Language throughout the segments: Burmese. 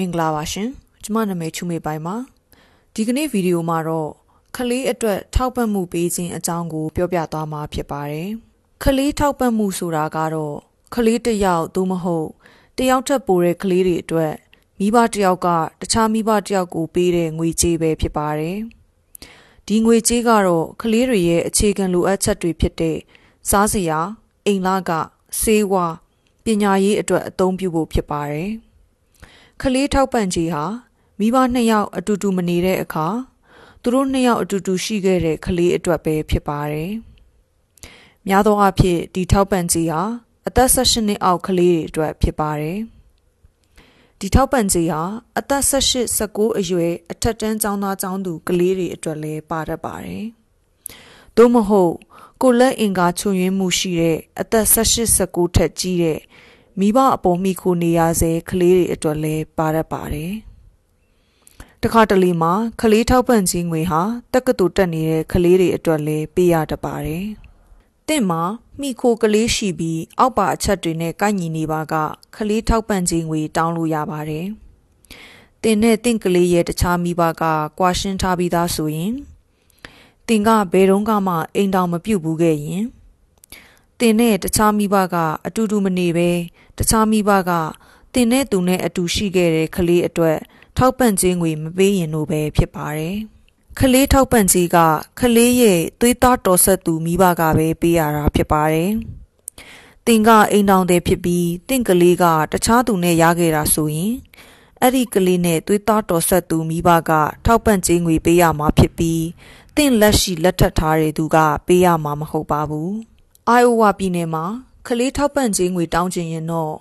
မင်္ဂလာပါရှင်ကျမနာမည်ချူမေပိုင်းပါဒီကနေ့ဗီဒီယိုမှာတော့ကလေးအတွက်ထောက်ပံ့မှုပေးခြင်းအကြောင်းကို ပြောပြသွားမှာဖြစ်ပါတယ်ကလေးထောက်ပံ့မှုဆိုတာကတော့ကလေးတစ်ယောက်သို့မဟုတ်တယောက်ထက်ပိုတဲ့ကလေးတွေအတွက်မိဘတစ်ယောက်ကတခြားမိဘတစ်ယောက်ကို ပေးတဲ့ငွေကြေးပဲဖြစ်ပါတယ်ဒီငွေကြေးကတော့ကလေးတွေရဲ့အခြေခံလိုအပ်ချက်တွေဖြစ်တဲ့စားစရာအိမ်လကဆေးဝါးပညာရေးအတွက်အသုံးပြုဖို့ဖြစ်ပါတယ်။ခလေးထောက်ပံ့ကြီးဟာမိဘနှစ်ယောက်အတူတူမနေတဲ့အခါသူတို့နှစ်ယောက်အတူတူရှိခဲ့တဲ့ခလေးအတွက်ပဲဖြစ်ပါတယ်။များသောအားဖြင့်ဒီထောက်ပံ့ကြီးဟာအသက်18နှစ်အောက်ကလေးတွေအတွက်ဖြစ်ပါတယ်။ဒီထောက်ပံ့ကြီးဟာအသက်18 19အရွယ်အထက်တန်းကျောင်းသားကျောင်းသူ ကလေးတွေအတွက်လည်းပါတတ်ပါတယ်။သို့မဟုတ်ကိုလက်အင်ကာချွန်ရင်းမှုရှိတဲ့အသက်18 19ထက်ကြီးတဲ့မိဘအပေါ်မိခိုနေရစေကလေးတွေအတွက်လည်းပါရပါတယ်တခါတလေမှာကလေးထောက်ပံ့ခြင်းငွေဟာတက္ကသိုလ်တက်နေတဲ့ကလေးတွေအတွက်လည်းပေးရတတ်ပါတယ်။တင့်မှာမိခိုကလေးရှိပြီးအောက်ပါအချက်တွေနဲ့ကိုက်ညီနေပါကကလေးထောက်ပံ့ခြင်းငွေတောင်းလို့ရပါတယ်။တင်နဲ့တင့်ကလေးရဲ့တခြားမိဘကကွာရှင်းထားပြီးသားဆိုရင်တင်ကဘယ်တော့မှအိမ်တောင်မပြုတ်ဘူးခဲ့ရင်တင်နဲ့တခြားမိဘကအတူတူမနေပဲတခြားမိဘကတင်တဲ့သူနဲ့အတူရှိခဲ့တဲ့ကလေးအတွက်ထောက်ပံ့ခြင်းငွေမပေးရင်လို့ပဲဖြစ်ပါတယ်။ကလေးထောက်ပံ့ခြင်းကကလေးရဲ့သွေးသားတော်ဆက်သူမိဘကပဲပေးရတာဖြစ်ပါတယ်။တင်ကအိမ်တောင်တဲ့ဖြစ်ပြီးတင့်ကလေးကတခြားသူနဲ့ရခဲ့တာဆိုရင်အဲ့ဒီကလေးနဲ့သွေးသားတော်ဆက်သူမိဘကထောက်ပံ့ခြင်းငွေပေးရမှာဖြစ်ပြီးတင့်လက်ရှိလက်ထပ်ထားတဲ့သူက ပေးရမှာမဟုတ်ပါဘူး။ Iowa ပြည်နယ်မှာကလေးထောက်ပံ့ခြင်းငွေတောင်းချင်ရင်တော့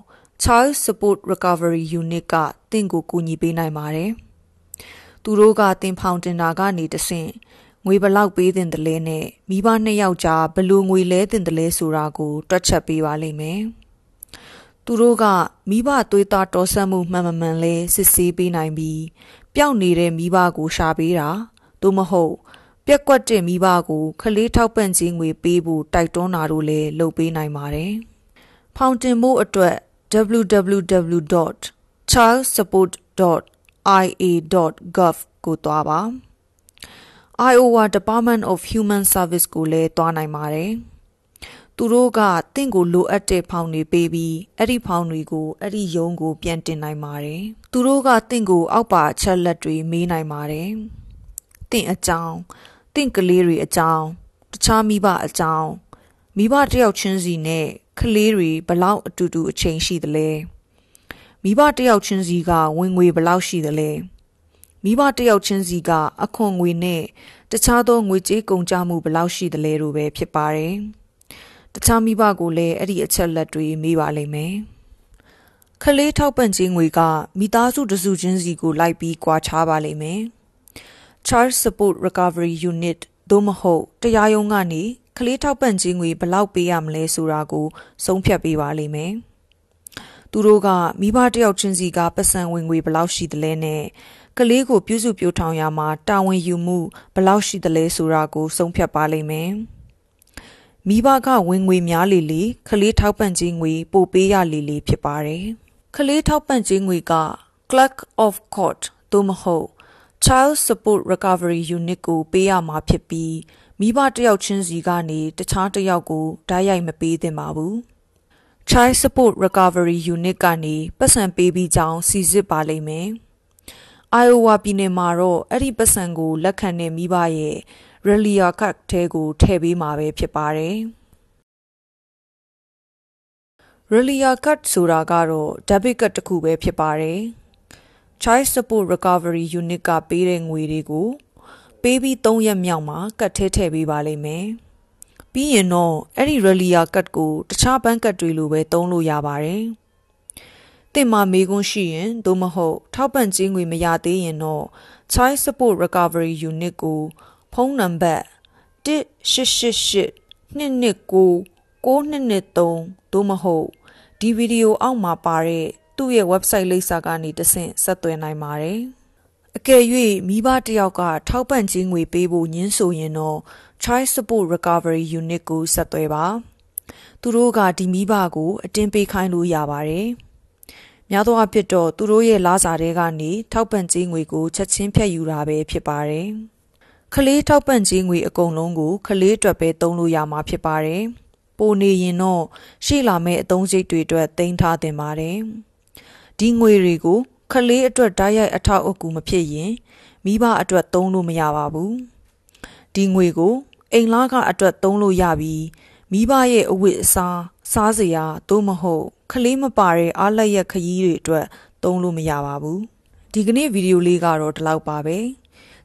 Child Support Recovery Unit ကတင့်ကိုကူညီပေးနိုင်ပါတယ်။သူတို့ကတင်ဖောင်တင်တာကနေတဆင့်ငွေဘလောက်ပေးတင်တယ်လဲနဲ့မိဘနှစ်ယောက်ကြားဘလို့ငွေလဲတင်တယ်လဲဆိုတာကိုတွက်ချက်ပေးပါလိမ့်မယ်။သူတို့ကမိဘသွေးသားတော်ဆတ်မှုမှန်မှန်လဲစစ်ဆေးပေးနိုင်ပြီးပျောက်နေတဲ့မိဘကို ရှာပေးတာသို့မဟုတ်ပြက်ကွက်တဲ့မိဘကိုခလေးထောက်ပံ့ခြင်းငွေပေးဖို့တိုက်တွန်းတာတို့လည်းလုပ်ပေးနိုင်ပါတယ်။ဖောင်တင်ဖို့အတွက် www.childsupport.ia.gov ကိုသွားပါ။ Iowa Department of Human Service ကိုလည်းသွားနိုင်ပါတယ်။သူတို့ကတင့်ကိုလိုအပ်တဲ့ဖောင်တွေပေးပြီးအဲ့ဒီဖောင်တွေကိုအဲ့ဒီရုံးကိုပြန်တင်နိုင်ပါတယ်။သူတို့ကတင့်ကို အောက်ပါချက်လက်တွေမေးနိုင်ပါတယ်။တင့်အကြောင်းတင့်ကလေးတွေအကြောင်းတခြားမိဘအကြောင်းမိဘတယောက်ချင်းစီနဲ့ကလေးတွေဘလောက်အတူတူအချိန်ရှိသလဲမိဘတယောက်ချင်းစီကဝင်ငွေဘလောက်ရှိသလဲမိဘတယောက်ချင်းစီက အခွန်ငွေနဲ့တခြားသောငွေကြေးကုန်ကျမှုဘလောက်ရှိသလဲတို့ပဲဖြစ်ပါတယ်။တခြားမိဘကိုလည်းအဲ့ဒီအချက်လက်တွေမေးပါလိမ့်မယ်။ကလေးထောက်ပံ့ခြင်းငွေကမိသားစု တစုချင်းစီကိုလိုက်ပြီးကွာခြားပါလိမ့်မယ်။ Child Support Recovery Unit သို့မဟုတ်တရားရုံးကနေကလေးထောက်ပံ့ခြင်းငွေဘယ်လောက်ပေးရမလဲဆိုတာကိုဆုံးဖြတ်ပေးပါလိမ့်မယ်။သူတို့ကမိဘတယောက်ချင်းစီကပတ်စံဝင်ငွေဘယ်လောက်ရှိသလဲနဲ့ကလေးကိုပြုစုပြောင်းထောင်ရမှာတာဝန်ယူမှုဘယ်လောက်ရှိသလဲဆိုတာကိုဆုံးဖြတ်ပါလိမ့်မယ်။မိဘကဝင်ငွေများလေလေကလေးထောက်ပံ့ခြင်းငွေပို့ပေးရလေလေဖြစ်ပါတယ်။ကလေးထောက်ပံ့ခြင်းငွ e က Clerk of Court သို့မဟုတ် Child Support Recovery Unit ကို ပေးရမှာဖြစ်ပြီးမိဘတယောက်ချင်းစီကနေတခြားတယောက်ကိုဓာတ်ရိုက်မပေးသင့်ပါဘူး။ Child Support Recovery Unit ကနေပတ်စံပေးပြီးကြောင်း စီစစ်ပါလိမ့်မယ်။ Iowa ပြည်နယ်မှာတော့အဲ့ဒီပတ်စံကို လက်ခံတဲ့မိဘရဲ့ Relia Card ထဲကိုထည့်ပေးမှာပဲဖြစ်ပါတယ်။ Relia Card ဆိုတာကတော့ debit card တစ်ခုပဲဖြစ်ပါတယ်။ Child Support Recovery Unit ကပေးတဲ့ငွေတွေကို ပေးပြီး3ရက်မြောက်မှာကတ်ထဲထည့်ပေးပါလိမ့်မယ်။ပြီးရင်တော့အဲ့ဒီ Relia ကတ်ကို တခြားဘဏ်ကတ်တွေလိုပဲသုံးလို့ရပါတယ်။တင်မှာမေးခွန်းရှိရင်သို့မဟုတ်ထောက်ပံ့ခြင်းငွေမရသေးရင်တော့ Child Support Recovery Unit ကို ဖုန်းနံပါတ်1888 229 9223သို့မဟုတ်ဒီဗီဒီယိုအောက်မှာပါတဲ့သူ့ရဲ့ website လိပ်စာကနေတဆင့်ဆက်သွယ်နိုင်ပါတယ်။အကယ်၍မိဘတယောက်ကထောက်ပံ့ခြင်းငွေပေးဖို့ညှင်းဆိုရင်တော့ Child Support Recovery Unit ကိုဆက်သွယ်ပါ။သူတို့ကဒီမိဘကိုအတင်းပေးခိုင်းလို့ရပါတယ်။များသောအားဖြင့်တော့သူတို့ရဲ့လစာတွေကနေထောက်ပံ့ခြင်းငွေကိုချက်ချင်းဖြတ်ယူတာပဲဖြစ်ပါတယ်။ကလေးထောက်ပံ့ခြင်းငွေအကုန်လုံးကိုကလေးအတွက်ပဲသုံးလို့ရမှာဖြစ်ပါတယ်။ပိုနေရင်တော့ရှေ့လာမယ့်အသုံးစရိတ်တွေအတွက်တင်ထားတင်ပါတယ်။ဒီငွေတွေကို ခလေးအတွက်တိုက်ရိုက်အထောက်အကူမဖြစ်ရင်မိဘအတွက်သုံးလို့မရပါဘူးဒီငွေကိုအိမ်လားကအတွက်သုံးလို့ရပြီးမိဘရဲ့အဝတ်အစားစားစရာသို့မဟုတ်ခလေးမပါတဲ့အားလက်ရခကြီးတွေအတွက်သုံးလို့မရပါဘူးဒီကနေ့ဗီဒီယိုလေးကတော့ဒီလောက်ပါပဲ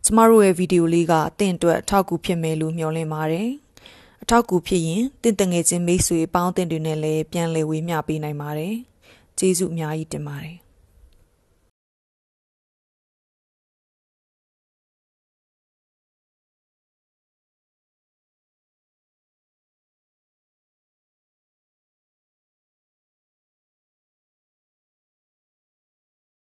ကျမတို့ရဲ့ဗီဒီယိုလေးကတင့်အတွက်အထောက်အကူဖြစ်မယ်လို့မျှော်လင့်ပါတယ်အထောက်အကူဖြစ်ရင်တင့်တငယ်ချင်းမိတ်ဆွေပေါင်းတင်တွေနဲ့လည်းပြန်လည်ဝေမျှပေးနိုင်ပါတယ်ကျေးဇူးအများကြီးတင်ပါတယ်